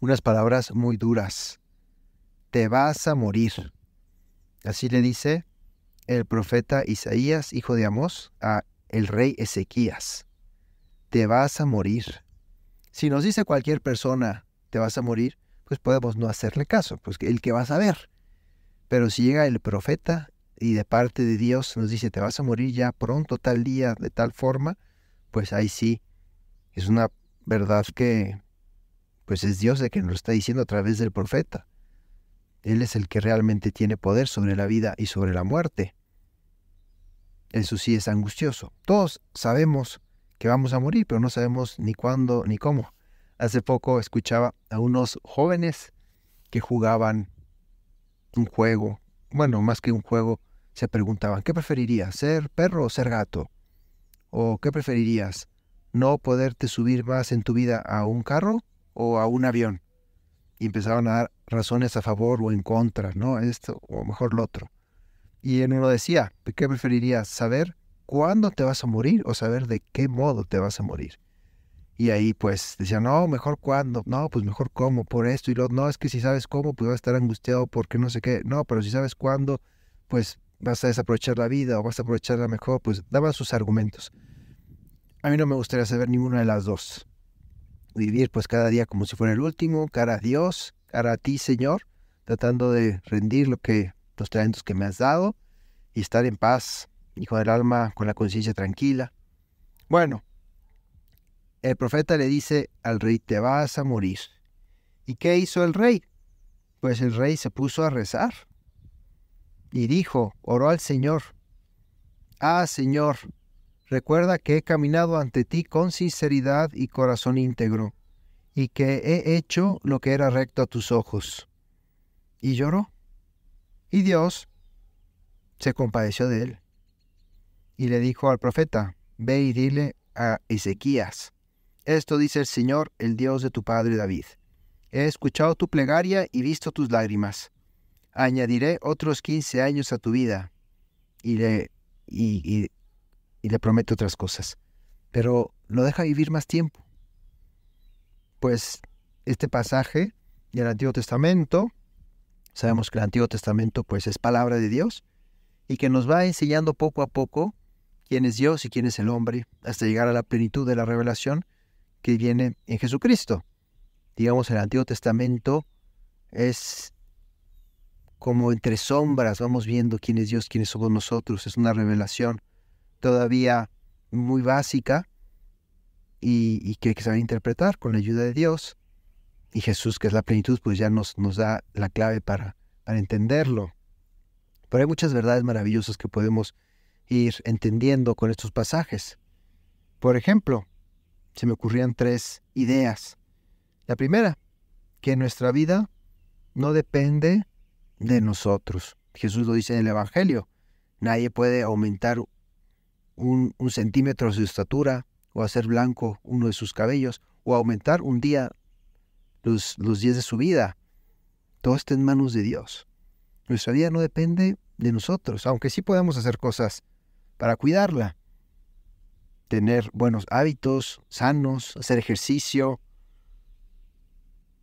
unas palabras muy duras. Te vas a morir. Así le dice el profeta Isaías, hijo de Amós, a el rey Ezequías. Te vas a morir. Si nos dice cualquier persona, te vas a morir, pues podemos no hacerle caso, pues el que va a saber. Pero si llega el profeta y de parte de Dios nos dice, te vas a morir ya pronto, tal día, de tal forma, pues ahí sí, es una verdad que pues es Dios el que nos lo está diciendo a través del profeta. Él es el que realmente tiene poder sobre la vida y sobre la muerte. Eso sí es angustioso. Todos sabemos que vamos a morir, pero no sabemos ni cuándo ni cómo. Hace poco escuchaba a unos jóvenes que jugaban un juego, bueno, más que un juego, se preguntaban, ¿qué preferirías, ser perro o ser gato? ¿O qué preferirías, no poderte subir más en tu vida a un carro o a un avión. Y empezaban a dar razones a favor o en contra, ¿no? Esto o mejor lo otro. Y él uno decía, ¿qué preferirías? ¿Saber cuándo te vas a morir o saber de qué modo te vas a morir? Y ahí pues decía, no, mejor cuándo, no, pues mejor cómo, por esto y lo, no, es que si sabes cómo, pues vas a estar angustiado porque no sé qué, no, pero si sabes cuándo, pues vas a desaprovechar la vida o vas a aprovecharla mejor, pues daban sus argumentos. A mí no me gustaría saber ninguna de las dos vivir pues cada día como si fuera el último, cara a Dios, cara a ti, Señor, tratando de rendir lo que los talentos que me has dado y estar en paz y con el alma, con la conciencia tranquila. Bueno, el profeta le dice al rey, te vas a morir. ¿Y qué hizo el rey? Pues el rey se puso a rezar y dijo, oró al Señor, ah Señor, Recuerda que he caminado ante ti con sinceridad y corazón íntegro, y que he hecho lo que era recto a tus ojos. Y lloró. Y Dios se compadeció de él. Y le dijo al profeta, ve y dile a Ezequías, esto dice el Señor, el Dios de tu padre David. He escuchado tu plegaria y visto tus lágrimas. Añadiré otros quince años a tu vida. Y le le promete otras cosas, pero lo deja vivir más tiempo. Pues este pasaje del Antiguo Testamento, sabemos que el Antiguo Testamento pues es palabra de Dios y que nos va enseñando poco a poco quién es Dios y quién es el hombre hasta llegar a la plenitud de la revelación que viene en Jesucristo. Digamos, el Antiguo Testamento es como entre sombras, vamos viendo quién es Dios, quiénes somos nosotros, es una revelación todavía muy básica y, que hay que saber interpretar con la ayuda de Dios. Y Jesús, que es la plenitud, pues ya nos, nos da la clave para, para entenderlo. Pero hay muchas verdades maravillosas que podemos ir entendiendo con estos pasajes. Por ejemplo, se me ocurrían tres ideas. La primera, que nuestra vida no depende de nosotros. Jesús lo dice en el Evangelio. Nadie puede aumentar un, centímetro de su estatura, o hacer blanco uno de sus cabellos, o aumentar un día los, los días de su vida. Todo está en manos de Dios. Nuestra vida no depende de nosotros, aunque sí podemos hacer cosas para cuidarla. Tener buenos hábitos, sanos, hacer ejercicio.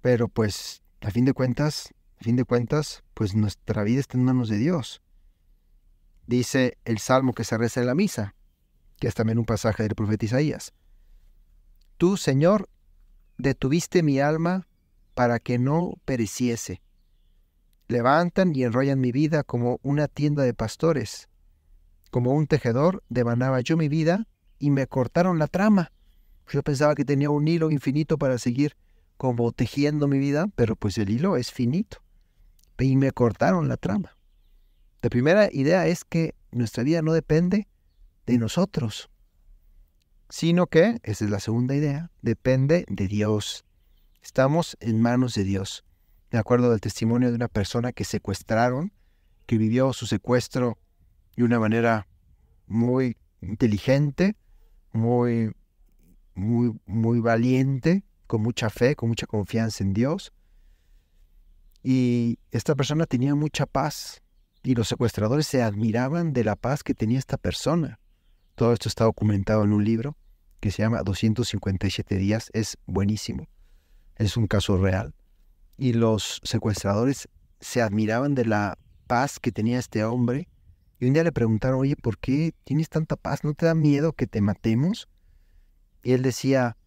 Pero pues, a fin de cuentas, a fin de cuentas, pues nuestra vida está en manos de Dios. Dice el salmo que se reza en la misa que es también un pasaje del profeta Isaías. Tú, Señor, detuviste mi alma para que no pereciese. Levantan y enrollan mi vida como una tienda de pastores. Como un tejedor devanaba yo mi vida y me cortaron la trama. Yo pensaba que tenía un hilo infinito para seguir como tejiendo mi vida, pero pues el hilo es finito. Y me cortaron la trama. La primera idea es que nuestra vida no depende de nosotros, sino que, esa es la segunda idea, depende de Dios. Estamos en manos de Dios. De acuerdo al testimonio de una persona que secuestraron, que vivió su secuestro de una manera muy inteligente, muy, muy, muy valiente, con mucha fe, con mucha confianza en Dios. Y esta persona tenía mucha paz y los secuestradores se admiraban de la paz que tenía esta persona. Todo esto está documentado en un libro que se llama 257 días. Es buenísimo. Es un caso real. Y los secuestradores se admiraban de la paz que tenía este hombre. Y un día le preguntaron, oye, ¿por qué tienes tanta paz? ¿No te da miedo que te matemos? Y él decía,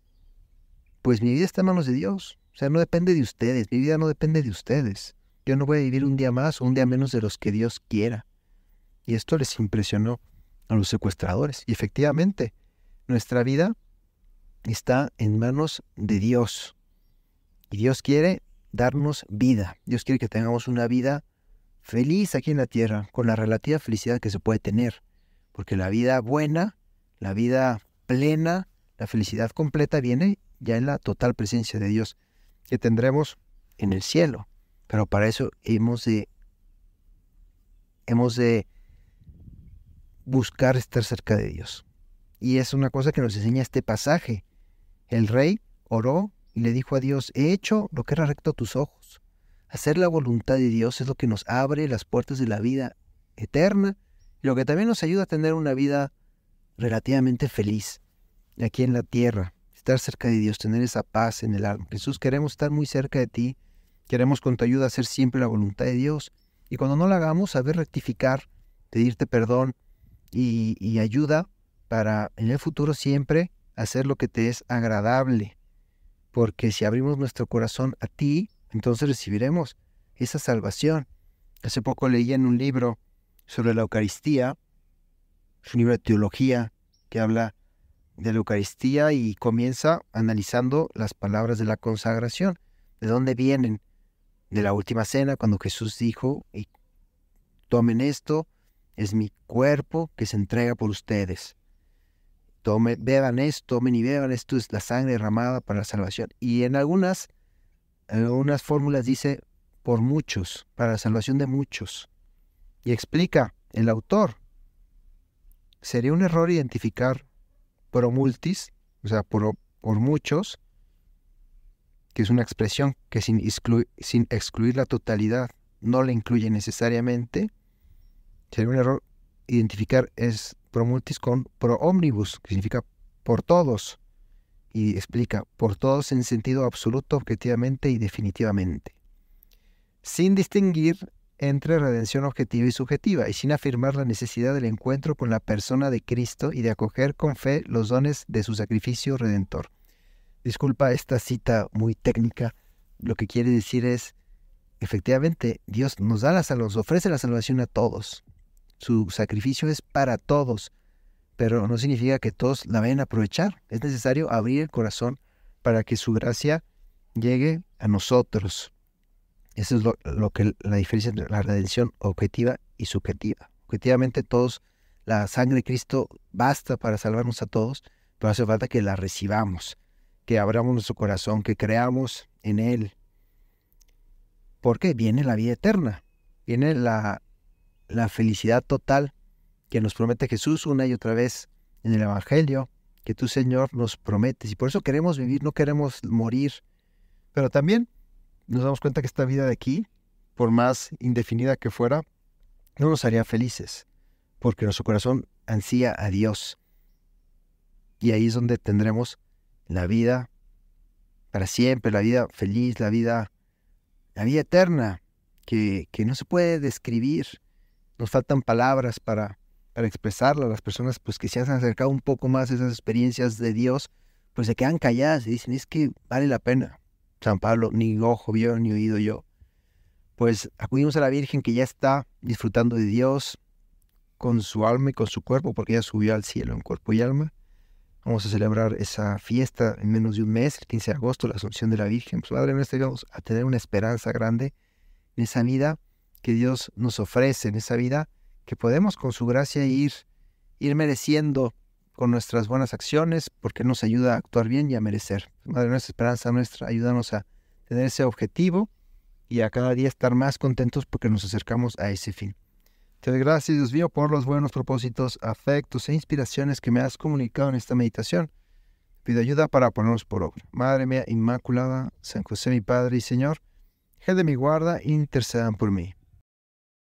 pues mi vida está en manos de Dios. O sea, no depende de ustedes. Mi vida no depende de ustedes. Yo no voy a vivir un día más o un día menos de los que Dios quiera. Y esto les impresionó a los secuestradores. Y efectivamente, nuestra vida está en manos de Dios. Y Dios quiere darnos vida. Dios quiere que tengamos una vida feliz aquí en la tierra, con la relativa felicidad que se puede tener. Porque la vida buena, la vida plena, la felicidad completa viene ya en la total presencia de Dios que tendremos en el cielo. Pero para eso hemos de, hemos de buscar estar cerca de Dios. Y es una cosa que nos enseña este pasaje. El rey oró y le dijo a Dios, he hecho lo que era recto a tus ojos. Hacer la voluntad de Dios es lo que nos abre las puertas de la vida eterna y lo que también nos ayuda a tener una vida relativamente feliz aquí en la tierra. Estar cerca de Dios, tener esa paz en el alma. Jesús, queremos estar muy cerca de ti. Queremos con tu ayuda hacer siempre la voluntad de Dios. Y cuando no la hagamos, saber rectificar, pedirte perdón, y, ayuda para en el futuro siempre hacer lo que te es agradable. Porque si abrimos nuestro corazón a ti, entonces recibiremos esa salvación. Hace poco leí en un libro sobre la Eucaristía, es un libro de teología que habla de la Eucaristía y comienza analizando las palabras de la consagración. ¿De dónde vienen? De la última cena, cuando Jesús dijo, tomen esto es mi cuerpo que se entrega por ustedes. Tome, beban esto, tomen y beban, esto es la sangre derramada para la salvación. Y en algunas, fórmulas dice por muchos, para la salvación de muchos. Y explica el autor, sería un error identificar pro multis, o sea, por, por muchos, que es una expresión que sin, sin excluir la totalidad no la incluye necesariamente, Sería un error identificar es promultis con pro omnibus, que significa por todos. Y explica, por todos en sentido absoluto, objetivamente y definitivamente. Sin distinguir entre redención objetiva y subjetiva, y sin afirmar la necesidad del encuentro con la persona de Cristo y de acoger con fe los dones de su sacrificio redentor. Disculpa esta cita muy técnica, lo que quiere decir es, efectivamente, Dios nos da la nos ofrece la salvación a todos, su sacrificio es para todos, pero no significa que todos la vayan a aprovechar. Es necesario abrir el corazón para que su gracia llegue a nosotros. Eso es lo, que la diferencia entre la redención objetiva y subjetiva. Objetivamente todos, la sangre de Cristo basta para salvarnos a todos, pero hace falta que la recibamos, que abramos nuestro corazón, que creamos en Él. Porque viene la vida eterna, viene la la felicidad total que nos promete Jesús una y otra vez en el Evangelio, que tú Señor nos prometes. Y por eso queremos vivir, no queremos morir. Pero también nos damos cuenta que esta vida de aquí, por más indefinida que fuera, no nos haría felices, porque nuestro corazón ansía a Dios. Y ahí es donde tendremos la vida para siempre, la vida feliz, la vida, la vida eterna, que, que no se puede describir nos faltan palabras para, para expresarla. Las personas pues, que se han acercado un poco más a esas experiencias de Dios, pues se quedan calladas y dicen, es que vale la pena. San Pablo, ni ojo vio, ni oído yo. Pues acudimos a la Virgen que ya está disfrutando de Dios con su alma y con su cuerpo, porque ella subió al cielo en cuerpo y alma. Vamos a celebrar esa fiesta en menos de un mes, el 15 de agosto, la Asunción de la Virgen. Pues, Madre nuestra, vamos a tener una esperanza grande en esa vida que Dios nos ofrece en esa vida, que podemos con su gracia ir, ir mereciendo con nuestras buenas acciones, porque nos ayuda a actuar bien y a merecer. Madre nuestra, esperanza nuestra, ayúdanos a tener ese objetivo y a cada día estar más contentos porque nos acercamos a ese fin. Te doy gracias, Dios mío, por los buenos propósitos, afectos e inspiraciones que me has comunicado en esta meditación. Pido ayuda para ponernos por obra. Madre mía Inmaculada, San José mi Padre y Señor, Jefe de mi guarda, intercedan por mí.